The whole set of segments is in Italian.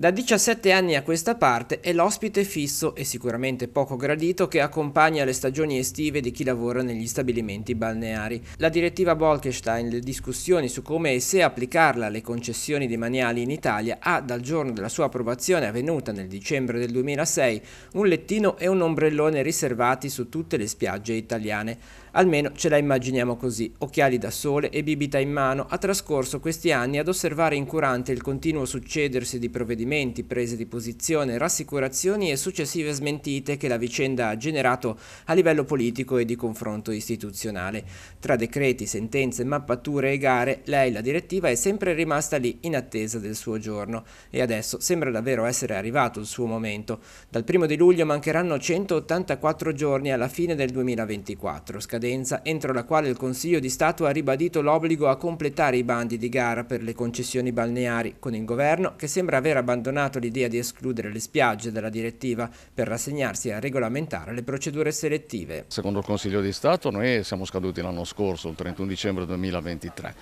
Da 17 anni a questa parte è l'ospite fisso e sicuramente poco gradito che accompagna le stagioni estive di chi lavora negli stabilimenti balneari. La direttiva Bolkestein, le discussioni su come e se applicarla alle concessioni demaniali in Italia, ha dal giorno della sua approvazione avvenuta nel dicembre del 2006 un lettino e un ombrellone riservati su tutte le spiagge italiane. Almeno ce la immaginiamo così, occhiali da sole e bibita in mano, ha trascorso questi anni ad osservare incurante il continuo succedersi di provvedimenti, prese di posizione, rassicurazioni e successive smentite che la vicenda ha generato a livello politico e di confronto istituzionale. Tra decreti, sentenze, mappature e gare, lei, la direttiva, è sempre rimasta lì in attesa del suo giorno e adesso sembra davvero essere arrivato il suo momento. Dal primo di luglio mancheranno 184 giorni alla fine del 2024, scadenza, entro la quale il Consiglio di Stato ha ribadito l'obbligo a completare i bandi di gara per le concessioni balneari, con il governo che sembra aver abbandonato l'idea di escludere le spiagge dalla direttiva per rassegnarsi a regolamentare le procedure selettive. Secondo il Consiglio di Stato noi siamo scaduti l'anno scorso, il 31 dicembre 2023,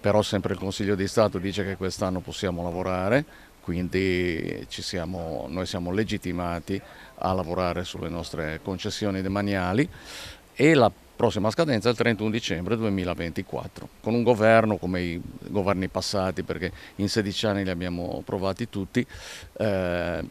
però sempre il Consiglio di Stato dice che quest'anno possiamo lavorare, quindi siamo, noi siamo legittimati a lavorare sulle nostre concessioni demaniali e la prossima scadenza il 31 dicembre 2024, con un governo come i governi passati, perché in 16 anni li abbiamo provati tutti, eh,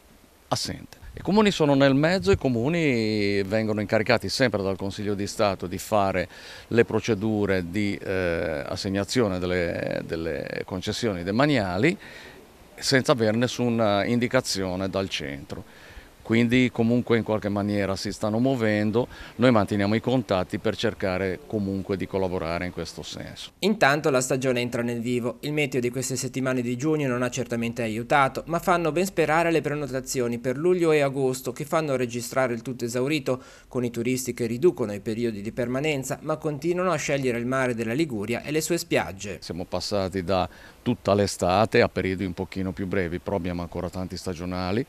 assente. I comuni sono nel mezzo, i comuni vengono incaricati sempre dal Consiglio di Stato di fare le procedure di eh, assegnazione delle, delle concessioni demaniali senza avere nessuna indicazione dal centro quindi comunque in qualche maniera si stanno muovendo, noi manteniamo i contatti per cercare comunque di collaborare in questo senso. Intanto la stagione entra nel vivo, il meteo di queste settimane di giugno non ha certamente aiutato, ma fanno ben sperare le prenotazioni per luglio e agosto che fanno registrare il tutto esaurito, con i turisti che riducono i periodi di permanenza ma continuano a scegliere il mare della Liguria e le sue spiagge. Siamo passati da tutta l'estate a periodi un pochino più brevi, però abbiamo ancora tanti stagionali,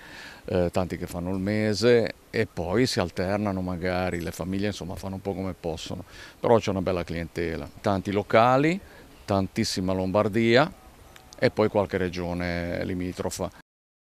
eh, tanti che fanno fanno il mese e poi si alternano magari, le famiglie insomma fanno un po' come possono, però c'è una bella clientela, tanti locali, tantissima Lombardia e poi qualche regione limitrofa.